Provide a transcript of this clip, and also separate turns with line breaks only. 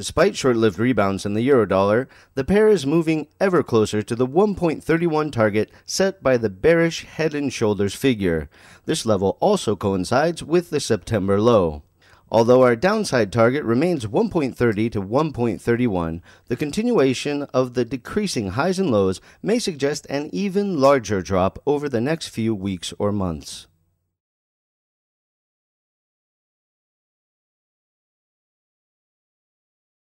Despite short lived rebounds in the eurodollar, the pair is moving ever closer to the 1.31 target set by the bearish head and shoulders figure. This level also coincides with the September low. Although our downside target remains 1.30 to 1.31, the continuation of the decreasing highs and lows may suggest an even larger drop over the next few weeks or months.